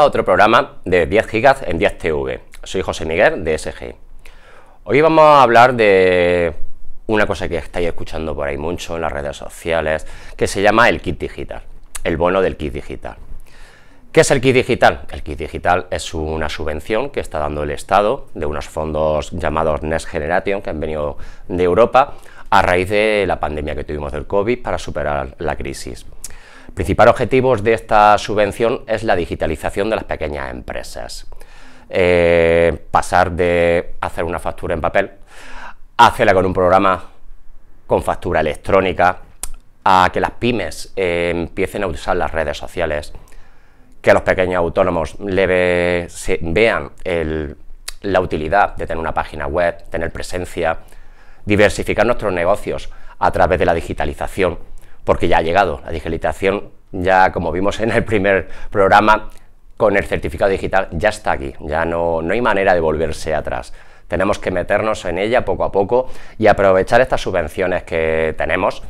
a otro programa de 10 gigas en 10 TV. Soy José Miguel de SG. Hoy vamos a hablar de una cosa que estáis escuchando por ahí mucho en las redes sociales, que se llama el kit digital, el bono del kit digital. ¿Qué es el kit digital? El kit digital es una subvención que está dando el Estado de unos fondos llamados Next Generation que han venido de Europa a raíz de la pandemia que tuvimos del COVID para superar la crisis principal objetivo de esta subvención es la digitalización de las pequeñas empresas. Eh, pasar de hacer una factura en papel, hacerla con un programa con factura electrónica, a que las pymes eh, empiecen a usar las redes sociales, que los pequeños autónomos le vean la utilidad de tener una página web, tener presencia, diversificar nuestros negocios a través de la digitalización porque ya ha llegado la digitalización, ya como vimos en el primer programa, con el certificado digital ya está aquí, ya no, hay manera de volverse atrás. Tenemos que meternos en ella poco a poco y aprovechar estas subvenciones que tenemos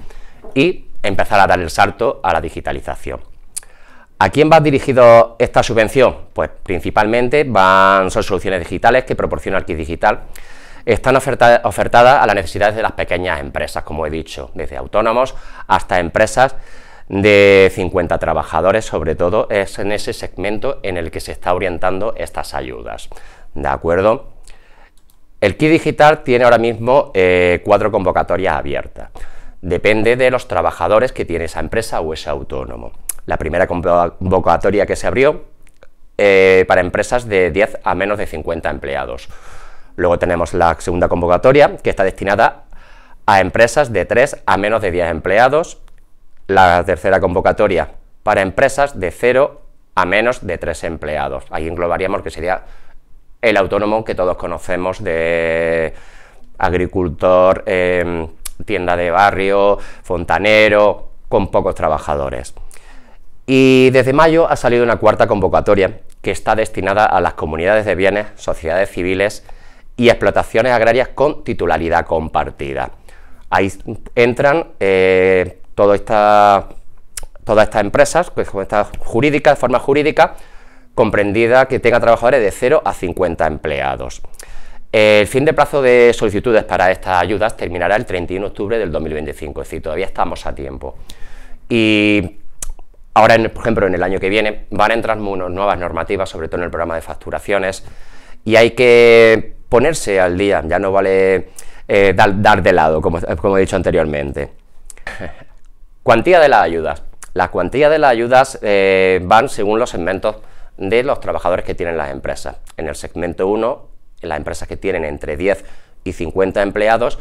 y empezar a dar el salto a la digitalización. ¿A quién va dirigido esta subvención? Pues principalmente van, son soluciones digitales que proporciona kit Digital están ofertadas a las necesidades de las pequeñas empresas, como he dicho, desde autónomos hasta empresas de 50 trabajadores, sobre todo es en ese segmento en el que se está orientando estas ayudas. ¿De acuerdo? El kit Digital tiene ahora mismo eh, cuatro convocatorias abiertas. Depende de los trabajadores que tiene esa empresa o ese autónomo. La primera convocatoria que se abrió eh, para empresas de 10 a menos de 50 empleados. Luego tenemos la segunda convocatoria, que está destinada a empresas de 3 a menos de 10 empleados. La tercera convocatoria para empresas de 0 a menos de 3 empleados. Ahí englobaríamos que sería el autónomo que todos conocemos de agricultor, em, tienda de barrio, fontanero, con pocos trabajadores. Y desde mayo ha salido una cuarta convocatoria que está destinada a las comunidades de bienes, sociedades civiles y explotaciones agrarias con titularidad compartida. Ahí entran eh, todas estas empresas, pues, estas jurídicas, forma jurídica, comprendida que tenga trabajadores de 0 a 50 empleados. El fin de plazo de solicitudes para estas ayudas terminará el 31 de octubre del 2025, es decir, todavía estamos a tiempo. Y ahora, por ejemplo, en el año que viene van a entrar nuevas normativas, sobre todo en el programa de facturaciones, y hay que ponerse al día, ya no vale eh, dar, de lado, como, he dicho anteriormente. cuantía de las ayudas. La cuantía de las ayudas eh, van según los segmentos de los trabajadores que tienen las empresas. En el segmento 1, las empresas que tienen entre 10 y 50 empleados,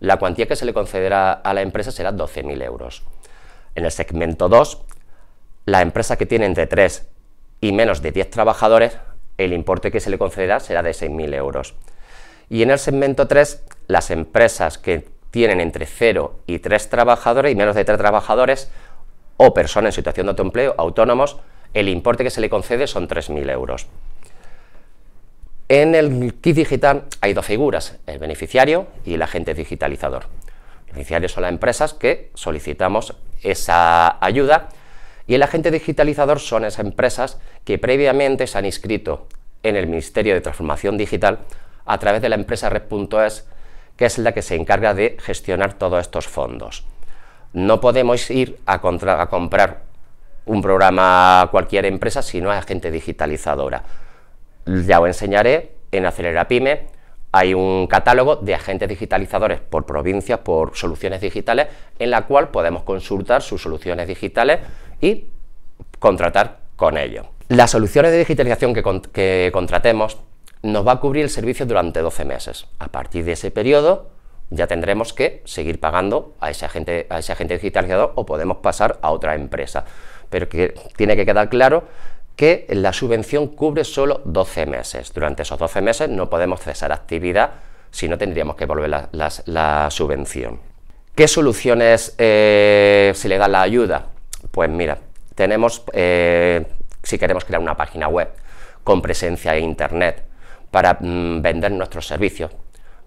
la cuantía que se le concederá a la empresa será 12.000 euros. En el segmento 2, las empresas que tienen entre 3 y menos de 10 trabajadores, el importe que se le concederá será de 6.000 euros. Y en el segmento 3, las empresas que tienen entre 0 y 3 trabajadores y menos de 3 trabajadores o personas en situación de autoempleo, autónomos, el importe que se le concede son 3.000 euros. En el kit digital hay dos figuras, el beneficiario y el agente digitalizador. Los beneficiarios son las empresas que solicitamos esa ayuda y el agente digitalizador son esas empresas que previamente se han inscrito en el Ministerio de Transformación Digital a través de la empresa Red.es, que es la que se encarga de gestionar todos estos fondos. No podemos ir a, comprar un programa a cualquier empresa si no hay agente digitalizadora. Ya os enseñaré en Acelera Pyme, hay un catálogo de agentes digitalizadores por provincias, por soluciones digitales, en la cual podemos consultar sus soluciones digitales y contratar con ello. Las soluciones de digitalización que, contratemos nos va a cubrir el servicio durante 12 meses. A partir de ese periodo ya tendremos que seguir pagando a ese agente, a ese agente digitalizador o podemos pasar a otra empresa. Pero que tiene que quedar claro que la subvención cubre solo 12 meses. Durante esos 12 meses no podemos cesar actividad, si no tendríamos que volver la, subvención. ¿Qué soluciones eh, se le da la ayuda? Pues mira, tenemos, eh, si queremos crear una página web con presencia en Internet para mm, vender nuestros servicios,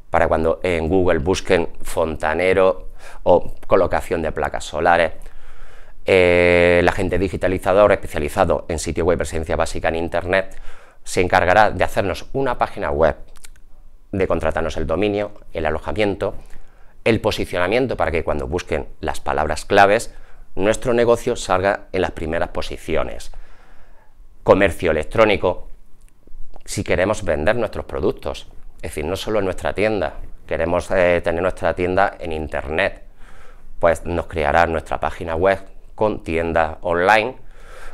para cuando en Google busquen fontanero o colocación de placas solares, el eh, agente digitalizador especializado en sitio web presencia básica en Internet se encargará de hacernos una página web, de contratarnos el dominio, el alojamiento, el posicionamiento para que cuando busquen las palabras claves nuestro negocio salga en las primeras posiciones. Comercio electrónico, si queremos vender nuestros productos, es decir, no solo en nuestra tienda, queremos eh, tener nuestra tienda en internet, pues nos creará nuestra página web con tienda online,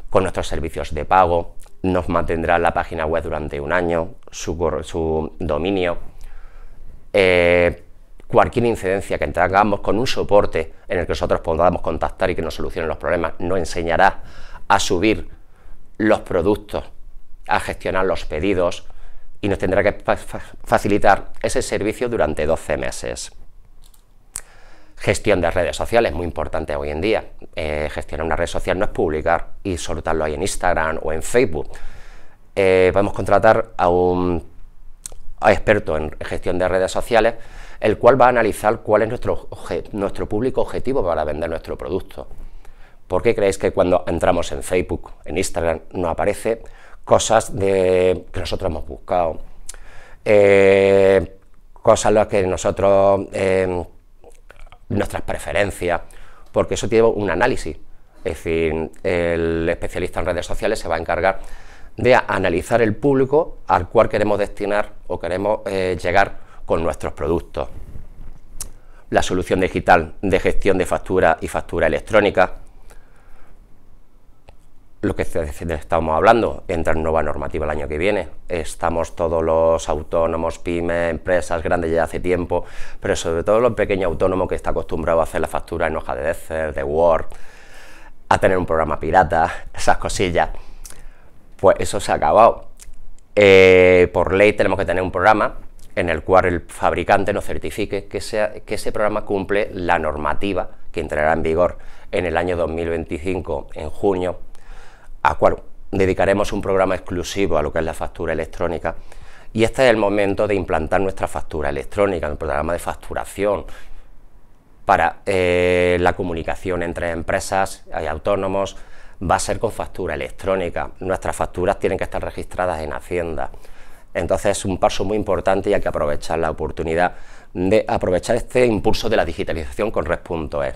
con nuestros servicios de pago, nos mantendrá la página web durante un año, su, dominio, eh, cualquier incidencia que entregamos con un soporte en el que nosotros podamos contactar y que nos solucionen los problemas, nos enseñará a subir los productos, a gestionar los pedidos y nos tendrá que facilitar ese servicio durante 12 meses. Gestión de redes sociales, muy importante hoy en día. Eh, gestionar una red social no es publicar y soltarlo ahí en Instagram o en Facebook. Eh, vamos a contratar a un experto en gestión de redes sociales el cual va a analizar cuál es nuestro, público objetivo para vender nuestro producto. ¿Por qué creéis que cuando entramos en Facebook, en Instagram, nos aparece cosas que nosotros hemos buscado? Eh, cosas las que nosotros, em, nuestras preferencias, porque eso tiene un análisis. Es decir, el especialista en redes sociales se va a encargar de analizar el público al cual queremos destinar o queremos eh, llegar con nuestros productos. La solución digital de gestión de factura y factura electrónica, lo que estamos hablando, entra en nueva normativa el año que viene. Estamos todos los autónomos, pymes, empresas grandes ya hace tiempo, pero sobre todo los pequeños autónomos que está acostumbrados a hacer la factura en hoja de Excel, de Word, a tener un programa pirata, esas cosillas. Pues eso se ha acabado. Eh, por ley tenemos que tener un programa en el cual el fabricante nos certifique que, ese programa cumple la normativa que entrará en vigor en el año 2025, en junio, a cual dedicaremos un programa exclusivo a lo que es la factura electrónica. Y este es el momento de implantar nuestra factura electrónica, el programa de facturación, para eh, la comunicación entre empresas y autónomos va a ser con factura electrónica. Nuestras facturas tienen que estar registradas en Hacienda. Entonces es un paso muy importante y hay que aprovechar la oportunidad de aprovechar este impulso de la digitalización con Red.es.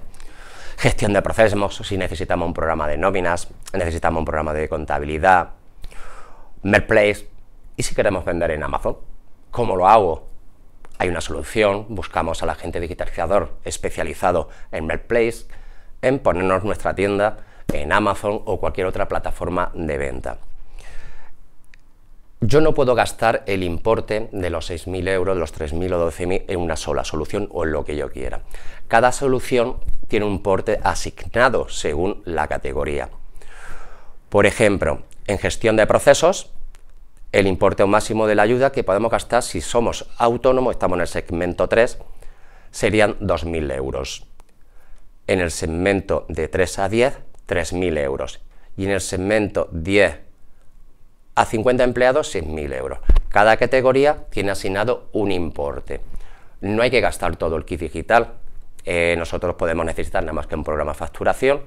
Gestión de procesos, si necesitamos un programa de nóminas, necesitamos un programa de contabilidad, Merplace, y si queremos vender en Amazon, ¿cómo lo hago? Hay una solución, buscamos al agente digitalizador especializado en Merplace, en ponernos nuestra tienda en Amazon o cualquier otra plataforma de venta yo no puedo gastar el importe de los 6.000 euros, de los 3.000 o 12.000 en una sola solución o en lo que yo quiera. Cada solución tiene un importe asignado según la categoría. Por ejemplo, en gestión de procesos, el importe máximo de la ayuda que podemos gastar si somos autónomos, estamos en el segmento 3, serían 2.000 euros. En el segmento de 3 a 10, 3.000 euros. Y en el segmento 10 a 50 empleados, 6.000 euros. Cada categoría tiene asignado un importe. No hay que gastar todo el kit digital. Eh, nosotros podemos necesitar nada más que un programa de facturación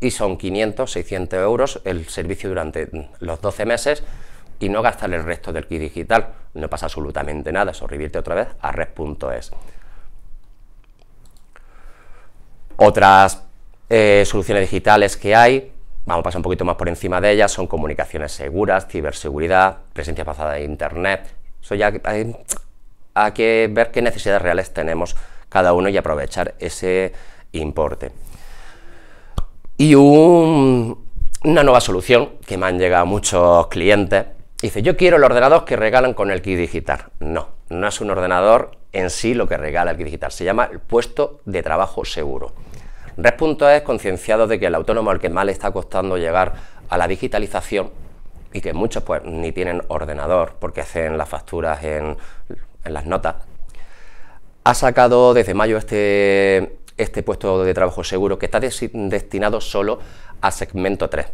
y son 500, 600 euros el servicio durante los 12 meses y no gastar el resto del kit digital. No pasa absolutamente nada, eso revierte otra vez a red.es. Otras eh, soluciones digitales que hay vamos a pasar un poquito más por encima de ellas, son comunicaciones seguras, ciberseguridad, presencia pasada en Internet. Eso ya hay, que ver qué necesidades reales tenemos cada uno y aprovechar ese importe. Y una nueva solución que me han llegado muchos clientes. Dice, yo quiero el ordenador que regalan con el kit digital. No, no es un ordenador en sí lo que regala el kit digital. Se llama el puesto de trabajo seguro. Res.es, es concienciado de que el autónomo al que más le está costando llegar a la digitalización y que muchos pues ni tienen ordenador porque hacen las facturas en, las notas, ha sacado desde mayo este, este puesto de trabajo seguro que está destinado solo a segmento 3, es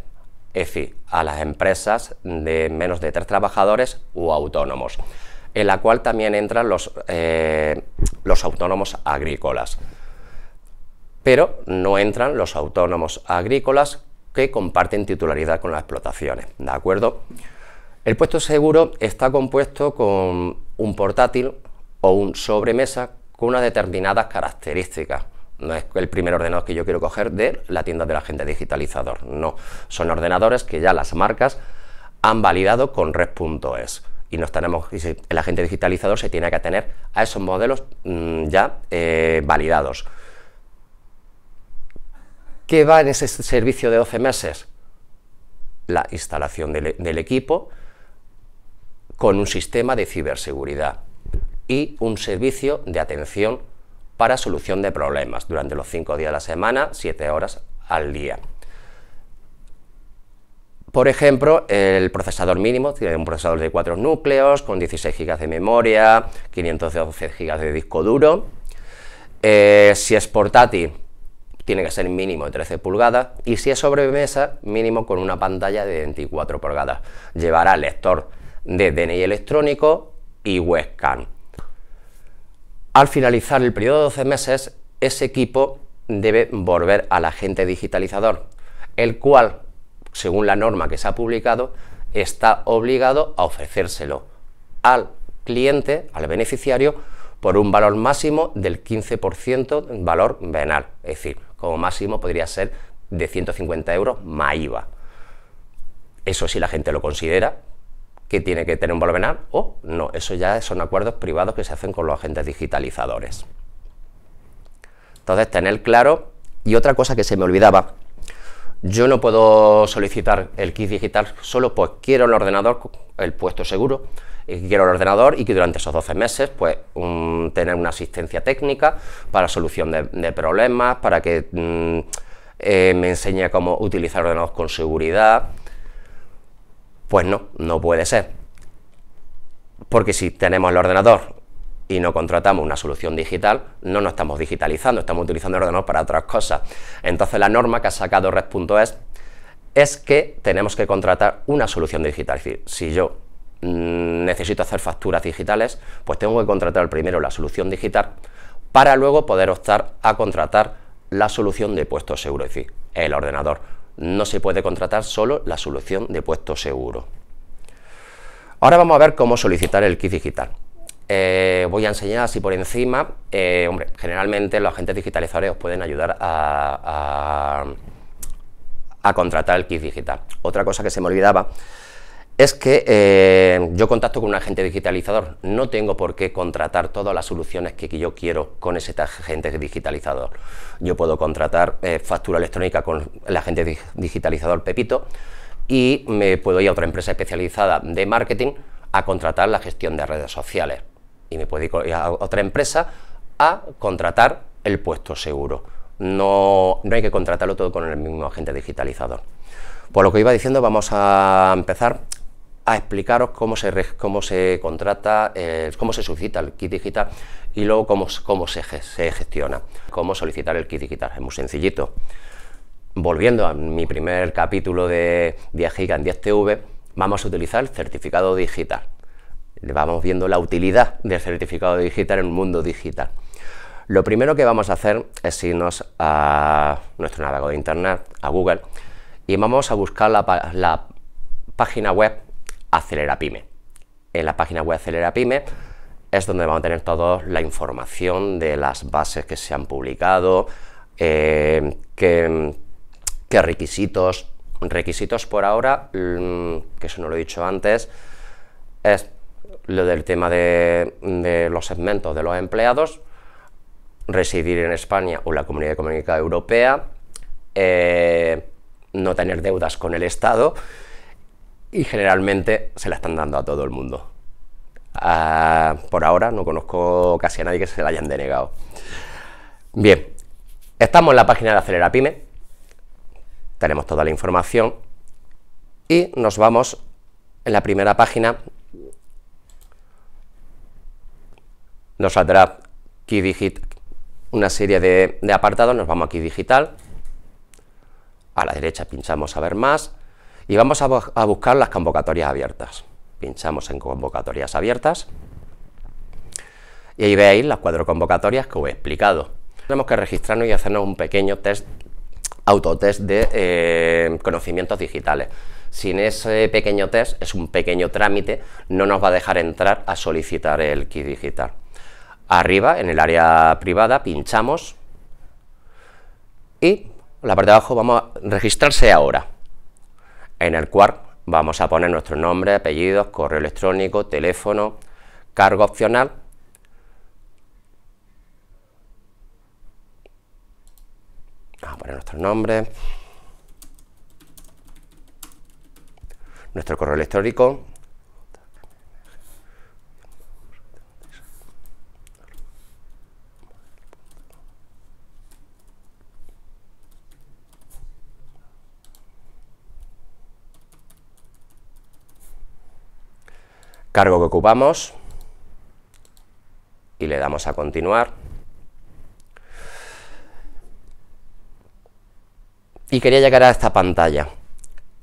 decir, a las empresas de menos de 3 trabajadores u autónomos, en la cual también entran los eh, autónomos agrícolas pero no entran los autónomos agrícolas que comparten titularidad con las explotaciones, ¿de acuerdo? El puesto seguro está compuesto con un portátil o un sobremesa con unas determinadas características. No es el primer ordenador que yo quiero coger de la tienda del agente digitalizador, no. Son ordenadores que ya las marcas han validado con red.es y nos tenemos, el agente digitalizador se tiene que atener a esos modelos mm, ya eh, validados. ¿Qué va en ese servicio de 12 meses? La instalación e, del, equipo con un sistema de ciberseguridad y un servicio de atención para solución de problemas durante los 5 días de la semana, 7 horas al día. Por ejemplo, el procesador mínimo tiene un procesador de 4 núcleos con 16 GB de memoria, 512 GB de disco duro. Eh, si es portátil, tiene que ser mínimo de 13 pulgadas y si es sobremesa, mínimo con una pantalla de 24 pulgadas. Llevará lector de DNI electrónico y webcam. Al finalizar el periodo de 12 meses, ese equipo debe volver al agente digitalizador, el cual, según la norma que se ha publicado, está obligado a ofrecérselo al cliente, al beneficiario, por un valor máximo del 15% valor venal, es decir, máximo podría ser de 150 euros más IVA. Eso si la gente lo considera que tiene que tener un valor o no, eso ya son acuerdos privados que se hacen con los agentes digitalizadores. Entonces, tener claro, y otra cosa que se me olvidaba, yo no puedo solicitar el kit digital solo pues quiero el ordenador, el puesto seguro, eh, quiero el ordenador y que durante esos 12 meses, pues, tener una asistencia técnica para solución de, problemas, para que mm, eh, me enseñe cómo utilizar ordenadores con seguridad. Pues no, no puede ser. Porque si tenemos el ordenador y no contratamos una solución digital, no nos estamos digitalizando, estamos utilizando ordenadores para otras cosas. Entonces la norma que ha sacado Red.es es que tenemos que contratar una solución digital. Es decir, si yo Mm, necesito hacer facturas digitales, pues tengo que contratar primero la solución digital para luego poder optar a contratar la solución de puesto seguro, es decir, el ordenador. No se puede contratar solo la solución de puesto seguro. Ahora vamos a ver cómo solicitar el kit digital. Eh, voy a enseñar así por encima. Eh, hombre, generalmente los agentes digitalizadores pueden ayudar a contratar el kit digital. Otra cosa que se me olvidaba es que eh, yo contacto con un agente digitalizador, no tengo por qué contratar todas las soluciones que yo quiero con ese agente digitalizador. Yo puedo contratar eh, factura electrónica con el agente digitalizador Pepito y me puedo ir a otra empresa especializada de marketing a contratar la gestión de redes sociales y me puedo ir a otra empresa a contratar el puesto seguro. No, no hay que contratarlo todo con el mismo agente digitalizador. Por lo que iba diciendo, vamos a empezar a explicaros cómo se, cómo se contrata, eh, cómo se solicita el kit digital y luego cómo, se, se, gestiona, cómo solicitar el kit digital. Es muy sencillito. Volviendo a mi primer capítulo de 10 giga en 10 TV, vamos a utilizar el certificado digital. Vamos viendo la utilidad del certificado digital en un mundo digital. Lo primero que vamos a hacer es irnos a nuestro navegador de internet, a Google, y vamos a buscar la, la página web pyme En la página web pyme es donde vamos a tener toda la información de las bases que se han publicado, eh, qué, requisitos. Requisitos por ahora, mm, que eso no lo he dicho antes, es lo del tema de, los segmentos de los empleados, residir en España o la Comunidad Económica Europea, eh, no tener deudas con el Estado y generalmente se la están dando a todo el mundo. Ah, por ahora no conozco casi a nadie que se la hayan denegado. Bien, estamos en la página de Acelera Pyme, tenemos toda la información y nos vamos en la primera página. Nos saldrá Key Digit, una serie de, de apartados, nos vamos aquí digital, a la derecha pinchamos a ver más, y vamos a, buscar las convocatorias abiertas. Pinchamos en convocatorias abiertas y ahí veis las cuatro convocatorias que os he explicado. Tenemos que registrarnos y hacernos un pequeño test, autotest de eh, conocimientos digitales. Sin ese pequeño test, es un pequeño trámite, no nos va a dejar entrar a solicitar el kit digital. Arriba, en el área privada, pinchamos y la parte de abajo vamos a registrarse ahora. En el cual vamos a poner nuestro nombre, apellidos, correo electrónico, teléfono, cargo opcional. Vamos a poner nuestro nombre, nuestro correo electrónico, cargo que ocupamos y le damos a continuar. Y quería llegar a esta pantalla.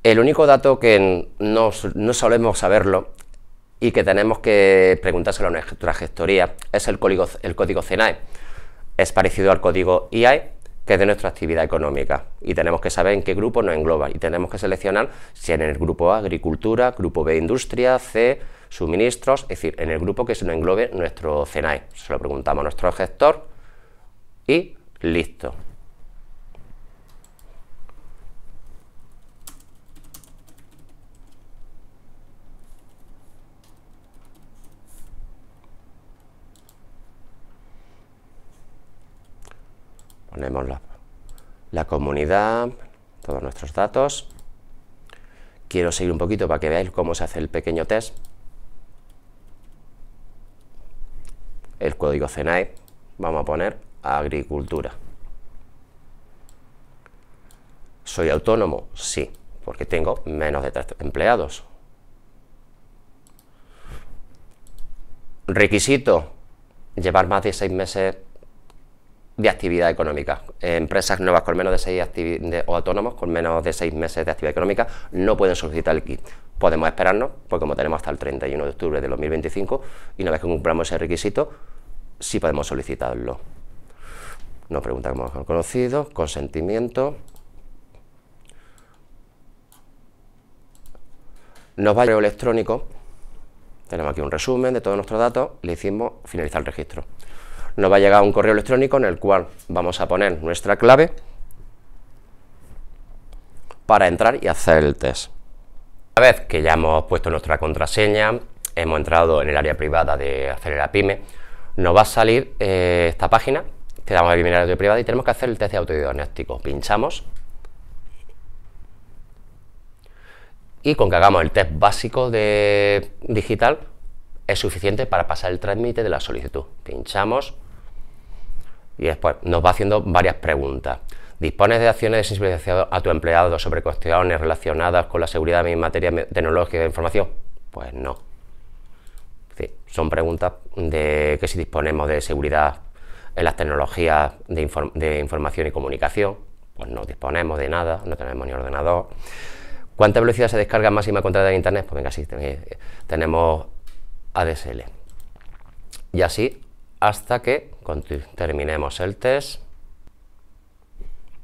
El único dato que no, solemos saberlo y que tenemos que preguntárselo a nuestra gestoría es el código, el código CNAE. Es parecido al código IAE, que es de nuestra actividad económica y tenemos que saber en qué grupo nos engloba y tenemos que seleccionar si en el grupo A, agricultura, grupo B, industria, C, suministros, es decir, en el grupo que se nos englobe nuestro CNAE. Se lo preguntamos a nuestro gestor y listo. ponemos la, la, comunidad, todos nuestros datos. Quiero seguir un poquito para que veáis cómo se hace el pequeño test. el código CENAE, vamos a poner agricultura. ¿Soy autónomo? Sí, porque tengo menos de tres empleados. Requisito, llevar más de seis meses de actividad económica. Empresas nuevas con menos de seis o autónomos con menos de seis meses de actividad económica no pueden solicitar el kit. Podemos esperarnos, pues como tenemos hasta el 31 de octubre de 2025, y una vez que cumplamos ese requisito, si podemos solicitarlo. Nos pregunta cómo conocido conocido, consentimiento. Nos va el correo electrónico. Tenemos aquí un resumen de todos nuestros datos. Le hicimos finalizar el registro. Nos va a llegar un correo electrónico en el cual vamos a poner nuestra clave para entrar y hacer el test. Una vez que ya hemos puesto nuestra contraseña, hemos entrado en el área privada de Acelera Pyme, nos va a salir eh, esta página, te damos a eliminar audio privado y tenemos que hacer el test de autodiagnóstico. Pinchamos y con que hagamos el test básico de digital es suficiente para pasar el trámite de la solicitud. Pinchamos y después nos va haciendo varias preguntas. ¿Dispones de acciones de sensibilización a tu empleado sobre cuestiones relacionadas con la seguridad en materia tecnológica de información? Pues no. Son preguntas de que si disponemos de seguridad en las tecnologías de, información y comunicación, pues no disponemos de nada, no tenemos ni ordenador. ¿Cuánta velocidad se descarga máxima contra de internet? Pues venga, sí, tenemos ADSL. Y así hasta que terminemos el test.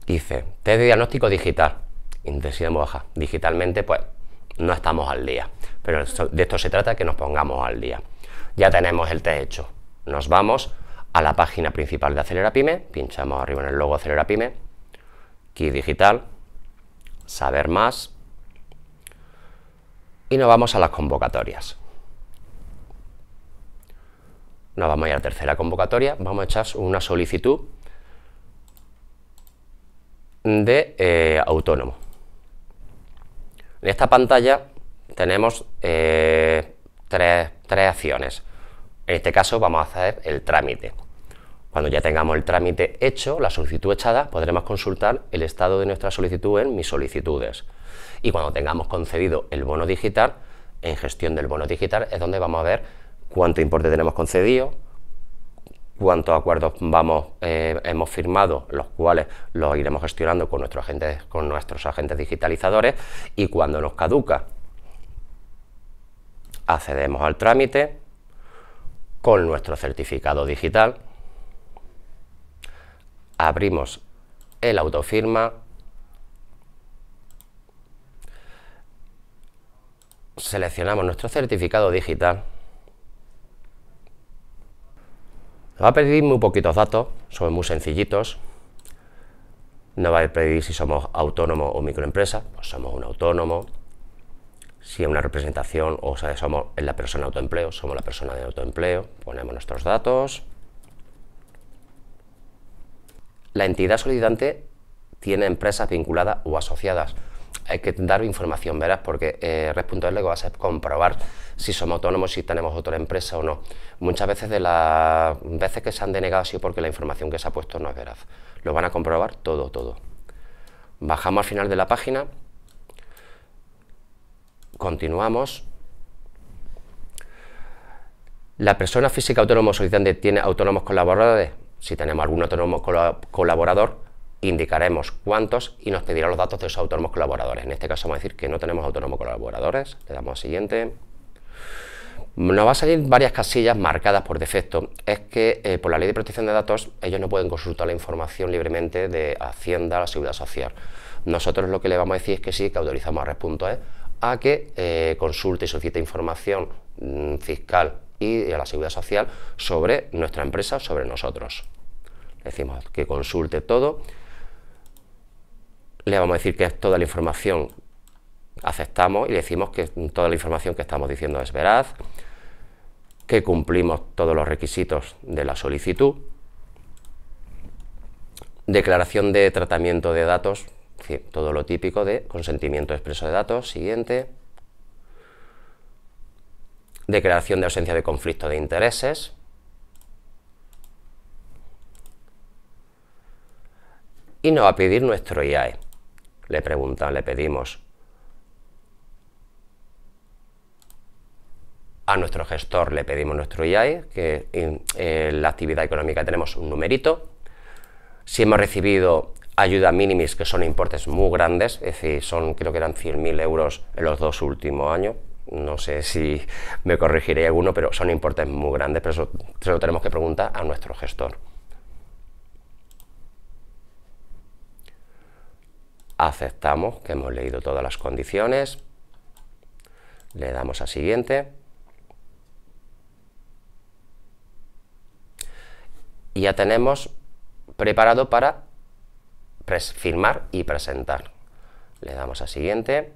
Dice, test de diagnóstico digital, intensidad baja. Digitalmente, pues no estamos al día, pero de esto se trata que nos pongamos al día. Ya tenemos el techo. Nos vamos a la página principal de Acelera Pyme, pinchamos arriba en el logo Acelera Pyme, Key Digital, Saber Más, y nos vamos a las convocatorias. Nos vamos a ir a la tercera convocatoria, vamos a echar una solicitud de eh, autónomo. En esta pantalla tenemos eh, tres en este caso vamos a hacer el trámite. Cuando ya tengamos el trámite hecho, la solicitud echada, podremos consultar el estado de nuestra solicitud en mis solicitudes. Y cuando tengamos concedido el bono digital, en gestión del bono digital es donde vamos a ver cuánto importe tenemos concedido, cuántos acuerdos vamos, eh, hemos firmado, los cuales los iremos gestionando con, nuestros agentes, con nuestros agentes digitalizadores y cuando nos caduca accedemos al trámite con nuestro certificado digital, abrimos el autofirma, seleccionamos nuestro certificado digital, nos va a pedir muy poquitos datos, son muy sencillitos, nos va a pedir si somos autónomo o microempresa, pues somos un autónomo, si es una representación, o sea, somos la persona de autoempleo, somos la persona de autoempleo, ponemos nuestros datos. La entidad solicitante tiene empresas vinculadas o asociadas. Hay que dar información, verás, porque eh, va a ser comprobar si somos autónomos, si tenemos otra empresa o no. Muchas veces de las veces que se han denegado ha sido porque la información que se ha puesto no es veraz. Lo van a comprobar todo, todo. Bajamos al final de la página Continuamos. La persona física autónoma solicitante tiene autónomos colaboradores. Si tenemos algún autónomo colaborador, indicaremos cuántos y nos pedirá los datos de esos autónomos colaboradores. En este caso vamos a decir que no tenemos autónomos colaboradores. Le damos a siguiente. Nos va a salir varias casillas marcadas por defecto. Es que eh, por la ley de protección de datos ellos no pueden consultar la información libremente de Hacienda, la Seguridad Social. Nosotros lo que le vamos a decir es que sí, que autorizamos a Red.es a que eh, consulte y solicite información mm, fiscal y a la seguridad social sobre nuestra empresa, sobre nosotros. Le Decimos que consulte todo. Le vamos a decir que toda la información aceptamos y le decimos que toda la información que estamos diciendo es veraz, que cumplimos todos los requisitos de la solicitud. Declaración de tratamiento de datos, todo lo típico de consentimiento expreso de datos, siguiente, declaración de ausencia de conflicto de intereses, y nos va a pedir nuestro IAE. Le preguntan, le pedimos a nuestro gestor, le pedimos nuestro IAE, que en, la actividad económica tenemos un numerito. Si hemos recibido ayuda minimis, que son importes muy grandes, es decir, son, creo que eran 100.000 euros en los dos últimos años, no sé si me corregiré alguno, pero son importes muy grandes, pero eso se lo tenemos que preguntar a nuestro gestor. Aceptamos que hemos leído todas las condiciones, le damos a siguiente. Y ya tenemos preparado para firmar y presentar. Le damos a siguiente.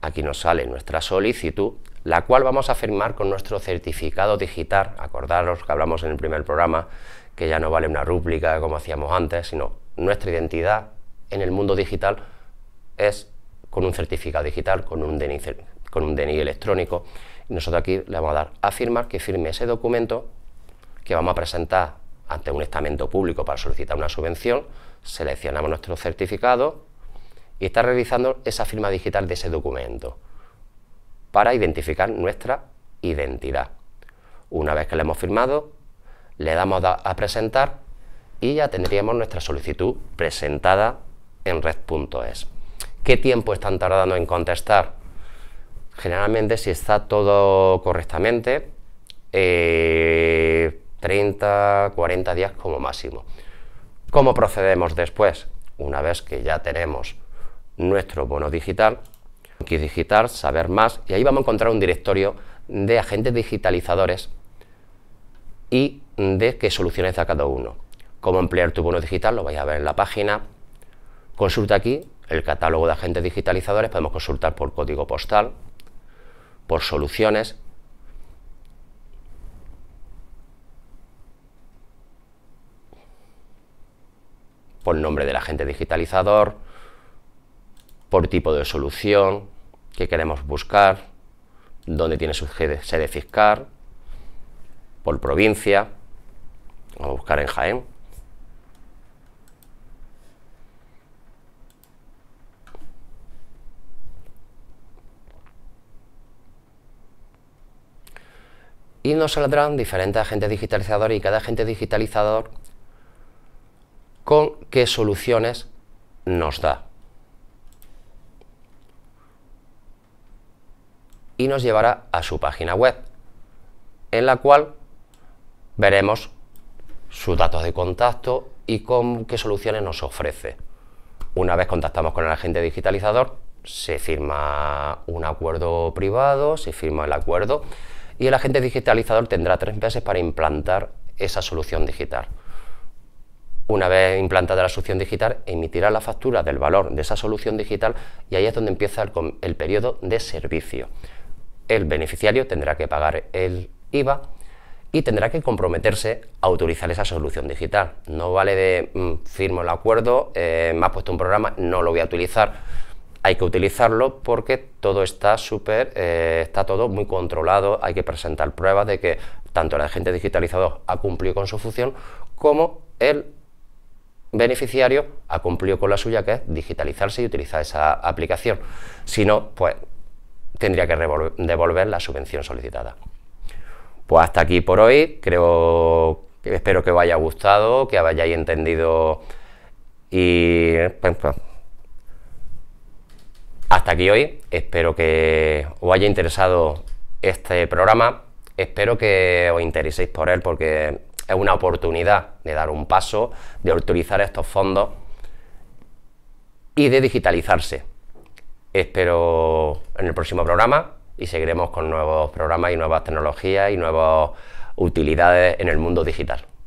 Aquí nos sale nuestra solicitud, la cual vamos a firmar con nuestro certificado digital. Acordaros que hablamos en el primer programa que ya no vale una rúplica como hacíamos antes, sino nuestra identidad en el mundo digital es con un certificado digital, con un DNI, con un DNI electrónico. Y nosotros aquí le vamos a dar a firmar que firme ese documento que vamos a presentar ante un estamento público para solicitar una subvención seleccionamos nuestro certificado y está realizando esa firma digital de ese documento para identificar nuestra identidad. Una vez que lo hemos firmado, le damos a presentar y ya tendríamos nuestra solicitud presentada en red.es. ¿Qué tiempo están tardando en contestar? Generalmente, si está todo correctamente, 30, eh, 40 días como máximo. ¿Cómo procedemos después? Una vez que ya tenemos nuestro bono digital, aquí digital, saber más, y ahí vamos a encontrar un directorio de agentes digitalizadores y de qué soluciones da cada uno. Cómo emplear tu bono digital, lo vais a ver en la página. Consulta aquí el catálogo de agentes digitalizadores, podemos consultar por código postal, por soluciones por nombre del agente digitalizador, por tipo de solución que queremos buscar, dónde tiene su sede fiscal, por provincia, vamos a buscar en Jaén. Y nos saldrán diferentes agentes digitalizadores y cada agente digitalizador con qué soluciones nos da. Y nos llevará a su página web, en la cual veremos sus datos de contacto y con qué soluciones nos ofrece. Una vez contactamos con el agente digitalizador, se firma un acuerdo privado, se firma el acuerdo y el agente digitalizador tendrá tres meses para implantar esa solución digital. Una vez implantada la solución digital, emitirá la factura del valor de esa solución digital y ahí es donde empieza el, periodo de servicio. El beneficiario tendrá que pagar el IVA y tendrá que comprometerse a utilizar esa solución digital. No vale de mm, firmo el acuerdo, eh, me ha puesto un programa, no lo voy a utilizar. Hay que utilizarlo porque todo está súper, eh, está todo muy controlado. Hay que presentar pruebas de que tanto el agente digitalizador ha cumplido con su función como el beneficiario ha cumplido con la suya, que es digitalizarse y utilizar esa aplicación. Si no, pues tendría que devolver la subvención solicitada. Pues hasta aquí por hoy. Creo, espero que os haya gustado, que hayáis entendido y pues, pues, hasta aquí hoy. Espero que os haya interesado este programa. Espero que os intereséis por él porque es una oportunidad de dar un paso, de autorizar estos fondos y de digitalizarse. Espero en el próximo programa y seguiremos con nuevos programas y nuevas tecnologías y nuevas utilidades en el mundo digital.